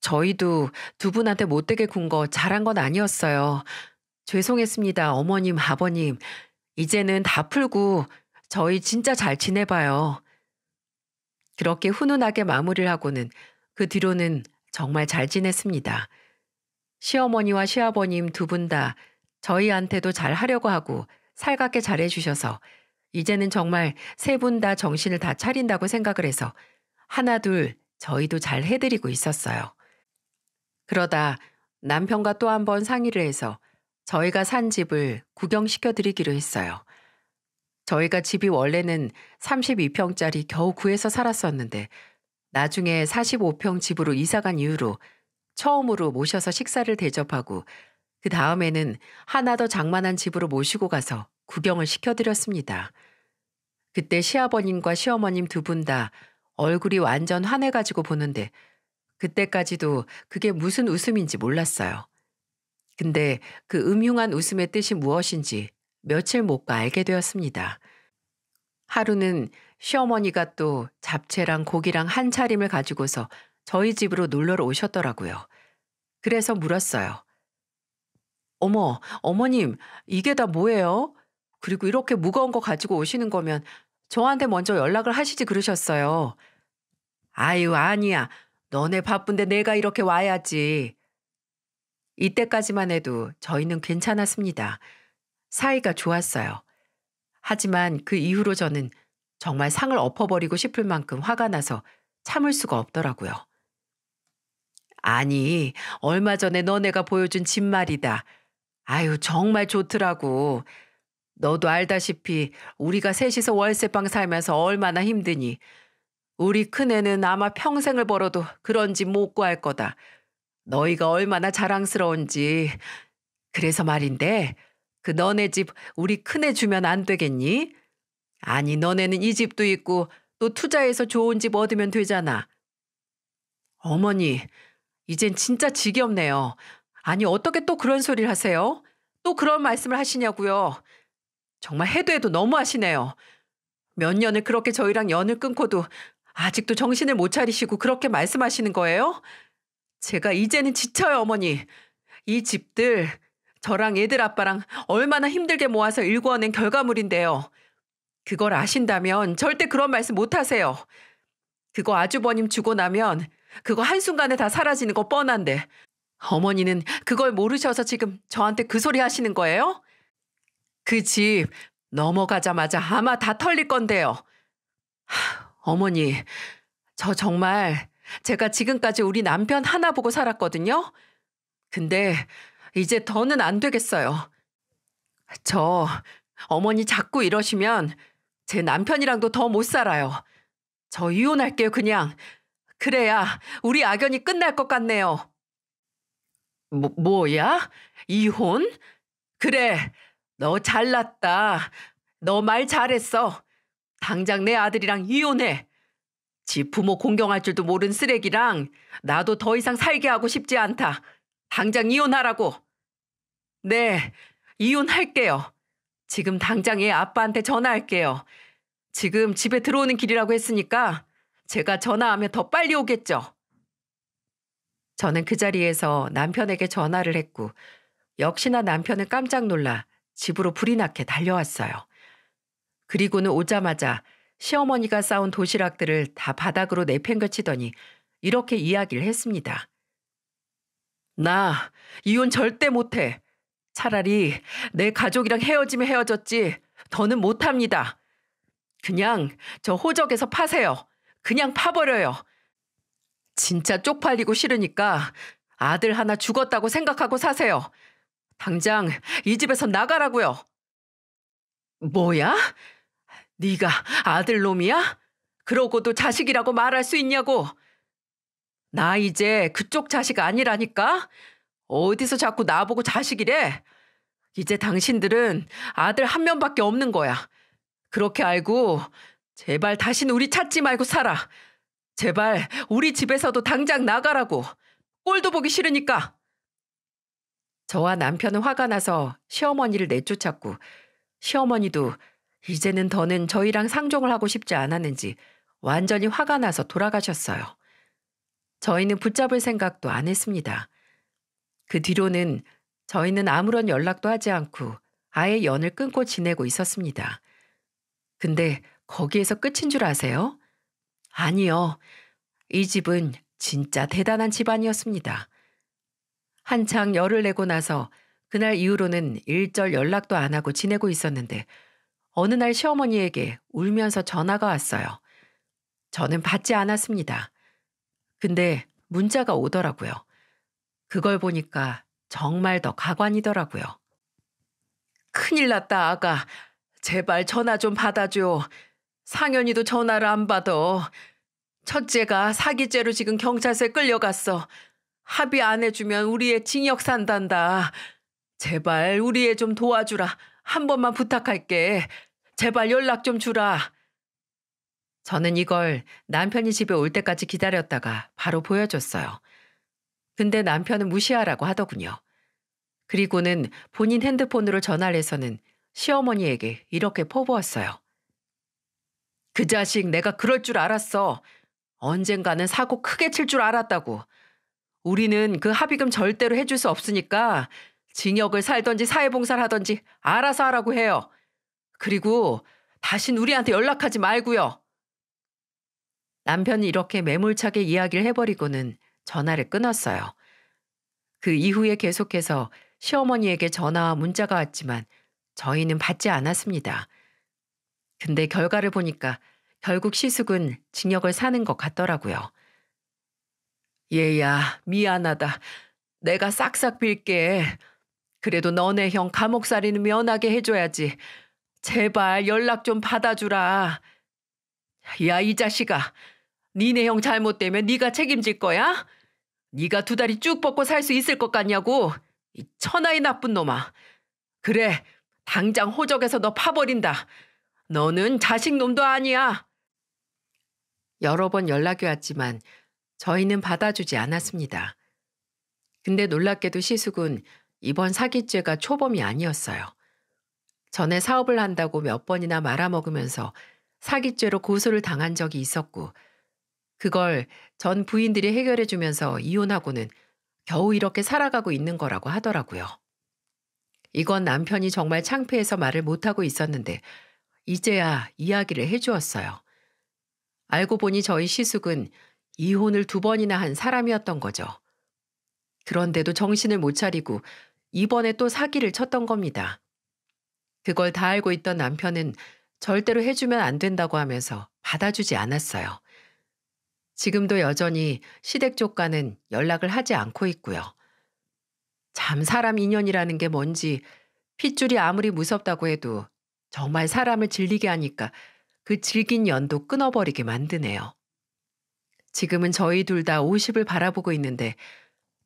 저희도 두 분한테 못되게 군 거 잘한 건 아니었어요. 죄송했습니다, 어머님, 아버님. 이제는 다 풀고 저희 진짜 잘 지내봐요. 그렇게 훈훈하게 마무리를 하고는 그 뒤로는 정말 잘 지냈습니다. 시어머니와 시아버님 두 분 다 저희한테도 잘 하려고 하고 살갑게 잘해주셔서 이제는 정말 세 분 다 정신을 다 차린다고 생각을 해서 하나 둘 저희도 잘 해드리고 있었어요. 그러다 남편과 또 한 번 상의를 해서 저희가 산 집을 구경시켜드리기로 했어요. 저희가 집이 원래는 32평짜리 겨우 구해서 살았었는데 나중에 45평 집으로 이사간 이후로 처음으로 모셔서 식사를 대접하고 그 다음에는 하나 더 장만한 집으로 모시고 가서 구경을 시켜드렸습니다. 그때 시아버님과 시어머님 두 분 다 얼굴이 완전 환해가지고 보는데 그때까지도 그게 무슨 웃음인지 몰랐어요. 근데 그 음흉한 웃음의 뜻이 무엇인지 며칠 못 가 알게 되었습니다. 하루는 시어머니가 또 잡채랑 고기랑 한 차림을 가지고서 저희 집으로 놀러 오셨더라고요. 그래서 물었어요. 어머, 어머님, 이게 다 뭐예요? 그리고 이렇게 무거운 거 가지고 오시는 거면 저한테 먼저 연락을 하시지 그러셨어요. 아유, 아니야. 너네 바쁜데 내가 이렇게 와야지. 이때까지만 해도 저희는 괜찮았습니다. 사이가 좋았어요. 하지만 그 이후로 저는 정말 상을 엎어버리고 싶을 만큼 화가 나서 참을 수가 없더라고요. 아니, 얼마 전에 너네가 보여준 집 말이다. 아유, 정말 좋더라고. 너도 알다시피 우리가 셋이서 월세방 살면서 얼마나 힘드니. 우리 큰애는 아마 평생을 벌어도 그런 집 못 구할 거다. 너희가 얼마나 자랑스러운지. 그래서 말인데, 그 너네 집 우리 큰애 주면 안 되겠니? 아니 너네는 이 집도 있고 또 투자해서 좋은 집 얻으면 되잖아. 어머니, 이젠 진짜 지겹네요. 아니 어떻게 또 그런 소리를 하세요? 또 그런 말씀을 하시냐고요. 정말 해도 해도 너무하시네요. 몇 년을 그렇게 저희랑 연을 끊고도 아직도 정신을 못 차리시고 그렇게 말씀하시는 거예요? 제가 이제는 지쳐요, 어머니. 이 집들 저랑 애들 아빠랑 얼마나 힘들게 모아서 일궈낸 결과물인데요. 그걸 아신다면 절대 그런 말씀 못 하세요. 그거 아주버님 주고 나면 그거 한순간에 다 사라지는 거 뻔한데 어머니는 그걸 모르셔서 지금 저한테 그 소리 하시는 거예요? 그 집 넘어가자마자 아마 다 털릴 건데요. 하, 어머니, 저 정말 제가 지금까지 우리 남편 하나 보고 살았거든요. 근데 이제 더는 안 되겠어요. 저 어머니 자꾸 이러시면 제 남편이랑도 더 못 살아요. 저 이혼할게요, 그냥. 그래야 우리 악연이 끝날 것 같네요. 뭐, 뭐야? 이혼? 그래, 너 잘났다. 너 말 잘했어. 당장 내 아들이랑 이혼해. 지 부모 공경할 줄도 모른 쓰레기랑 나도 더 이상 살게 하고 싶지 않다. 당장 이혼하라고. 네, 이혼할게요. 지금 당장 애 아빠한테 전화할게요. 지금 집에 들어오는 길이라고 했으니까 제가 전화하면 더 빨리 오겠죠. 저는 그 자리에서 남편에게 전화를 했고 역시나 남편은 깜짝 놀라 집으로 불이 나게 달려왔어요. 그리고는 오자마자 시어머니가 싸온 도시락들을 다 바닥으로 내팽개치더니 이렇게 이야기를 했습니다. 나 이혼 절대 못해. 차라리 내 가족이랑 헤어지면 헤어졌지. 더는 못합니다. 그냥 저 호적에서 파세요. 그냥 파버려요. 진짜 쪽팔리고 싫으니까 아들 하나 죽었다고 생각하고 사세요. 당장 이 집에서 나가라고요. 뭐야? 네가 아들 놈이야? 그러고도 자식이라고 말할 수 있냐고. 나 이제 그쪽 자식 아니라니까? 어디서 자꾸 나보고 자식이래? 이제 당신들은 아들 한 명밖에 없는 거야. 그렇게 알고 제발 다신 우리 찾지 말고 살아. 제발 우리 집에서도 당장 나가라고. 꼴도 보기 싫으니까. 저와 남편은 화가 나서 시어머니를 내쫓았고 시어머니도 이제는 더는 저희랑 상종을 하고 싶지 않았는지 완전히 화가 나서 돌아가셨어요. 저희는 붙잡을 생각도 안 했습니다. 그 뒤로는 저희는 아무런 연락도 하지 않고 아예 연을 끊고 지내고 있었습니다. 근데 거기에서 끝인 줄 아세요? 아니요. 이 집은 진짜 대단한 집안이었습니다. 한창 열을 내고 나서 그날 이후로는 일절 연락도 안 하고 지내고 있었는데 어느 날 시어머니에게 울면서 전화가 왔어요. 저는 받지 않았습니다. 근데 문자가 오더라고요. 그걸 보니까 정말 더 가관이더라고요. 큰일 났다, 아가. 제발 전화 좀 받아줘. 상현이도 전화를 안 받아. 첫째가 사기죄로 지금 경찰서에 끌려갔어. 합의 안 해주면 우리 의 징역 산단다. 제발 우리 의좀 도와주라. 한 번만 부탁할게. 제발 연락 좀 주라. 저는 이걸 남편이 집에 올 때까지 기다렸다가 바로 보여줬어요. 근데 남편은 무시하라고 하더군요. 그리고는 본인 핸드폰으로 전화를 해서는 시어머니에게 이렇게 퍼부었어요. 그 자식 내가 그럴 줄 알았어. 언젠가는 사고 크게 칠 줄 알았다고. 우리는 그 합의금 절대로 해줄 수 없으니까 징역을 살던지 사회봉사를 하던지 알아서 하라고 해요. 그리고 다신 우리한테 연락하지 말고요. 남편이 이렇게 매몰차게 이야기를 해버리고는 전화를 끊었어요. 그 이후에 계속해서 시어머니에게 전화와 문자가 왔지만 저희는 받지 않았습니다. 근데 결과를 보니까 결국 시숙은 징역을 사는 것 같더라고요. 얘야, 미안하다. 내가 싹싹 빌게. 그래도 너네 형 감옥살이는 면하게 해줘야지. 제발 연락 좀 받아주라. 야, 이 자식아. 니네 형 잘못되면 네가 책임질 거야? 네가 두 다리 쭉 뻗고 살 수 있을 것 같냐고. 이 천하의 나쁜 놈아. 그래, 당장 호적에서 너 파버린다. 너는 자식놈도 아니야. 여러 번 연락이 왔지만 저희는 받아주지 않았습니다. 근데 놀랍게도 시숙은 이번 사기죄가 초범이 아니었어요. 전에 사업을 한다고 몇 번이나 말아먹으면서 사기죄로 고소를 당한 적이 있었고 그걸 전 부인들이 해결해 주면서 이혼하고는 겨우 이렇게 살아가고 있는 거라고 하더라고요. 이건 남편이 정말 창피해서 말을 못하고 있었는데 이제야 이야기를 해주었어요. 알고 보니 저희 시숙은 이혼을 두 번이나 한 사람이었던 거죠. 그런데도 정신을 못 차리고 이번에 또 사기를 쳤던 겁니다. 그걸 다 알고 있던 남편은 절대로 해주면 안 된다고 하면서 받아주지 않았어요. 지금도 여전히 시댁 조과는 연락을 하지 않고 있고요. 참 사람 인연이라는 게 뭔지 핏줄이 아무리 무섭다고 해도 정말 사람을 질리게 하니까 그 질긴 연도 끊어버리게 만드네요. 지금은 저희 둘 다 50을 바라보고 있는데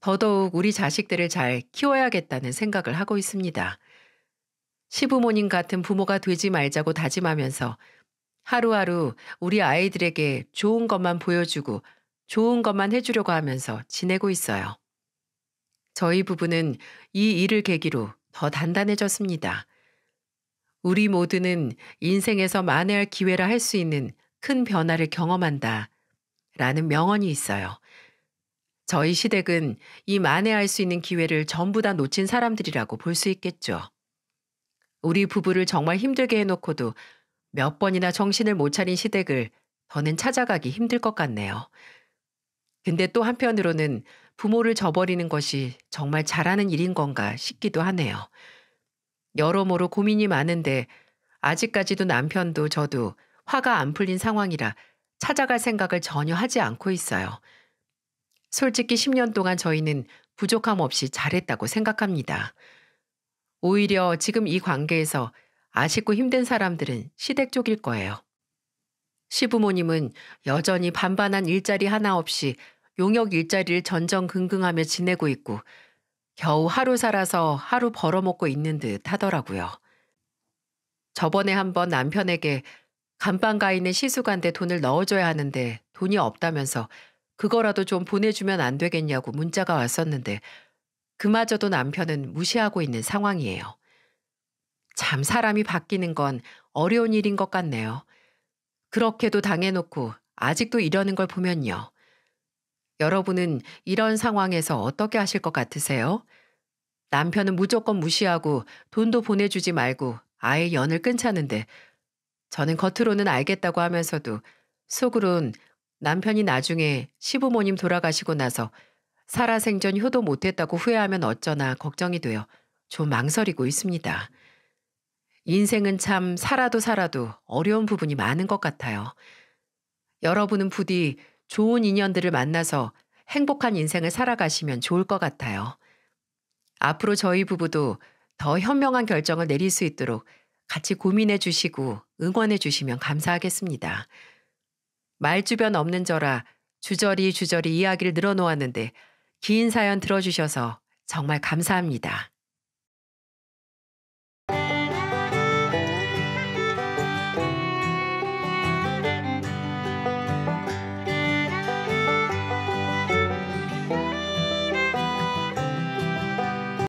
더더욱 우리 자식들을 잘 키워야겠다는 생각을 하고 있습니다. 시부모님 같은 부모가 되지 말자고 다짐하면서 하루하루 우리 아이들에게 좋은 것만 보여주고 좋은 것만 해주려고 하면서 지내고 있어요. 저희 부부는 이 일을 계기로 더 단단해졌습니다. 우리 모두는 인생에서 만회할 기회라 할 수 있는 큰 변화를 경험한다. 라는 명언이 있어요. 저희 시댁은 이 만회할 수 있는 기회를 전부 다 놓친 사람들이라고 볼 수 있겠죠. 우리 부부를 정말 힘들게 해놓고도 몇 번이나 정신을 못 차린 시댁을 더는 찾아가기 힘들 것 같네요. 근데 또 한편으로는 부모를 저버리는 것이 정말 잘하는 일인 건가 싶기도 하네요. 여러모로 고민이 많은데 아직까지도 남편도 저도 화가 안 풀린 상황이라 찾아갈 생각을 전혀 하지 않고 있어요. 솔직히 10년 동안 저희는 부족함 없이 잘했다고 생각합니다. 오히려 지금 이 관계에서 아쉽고 힘든 사람들은 시댁 쪽일 거예요. 시부모님은 여전히 반반한 일자리 하나 없이 용역 일자리를 전전긍긍하며 지내고 있고 겨우 하루 살아서 하루 벌어먹고 있는 듯 하더라고요. 저번에 한번 남편에게 간방가 있는 시수관대 돈을 넣어줘야 하는데 돈이 없다면서 그거라도 좀 보내주면 안 되겠냐고 문자가 왔었는데 그마저도 남편은 무시하고 있는 상황이에요. 참 사람이 바뀌는 건 어려운 일인 것 같네요. 그렇게도 당해놓고 아직도 이러는 걸 보면요. 여러분은 이런 상황에서 어떻게 하실 것 같으세요? 남편은 무조건 무시하고 돈도 보내주지 말고 아예 연을 끊자는데 저는 겉으로는 알겠다고 하면서도 속으론 남편이 나중에 시부모님 돌아가시고 나서 살아생전 효도 못했다고 후회하면 어쩌나 걱정이 되어 좀 망설이고 있습니다. 인생은 참 살아도 살아도 어려운 부분이 많은 것 같아요. 여러분은 부디 좋은 인연들을 만나서 행복한 인생을 살아가시면 좋을 것 같아요. 앞으로 저희 부부도 더 현명한 결정을 내릴 수 있도록 같이 고민해 주시고 응원해 주시면 감사하겠습니다. 말주변 없는 저라 주저리 주저리 이야기를 늘어놓았는데 긴 사연 들어주셔서 정말 감사합니다.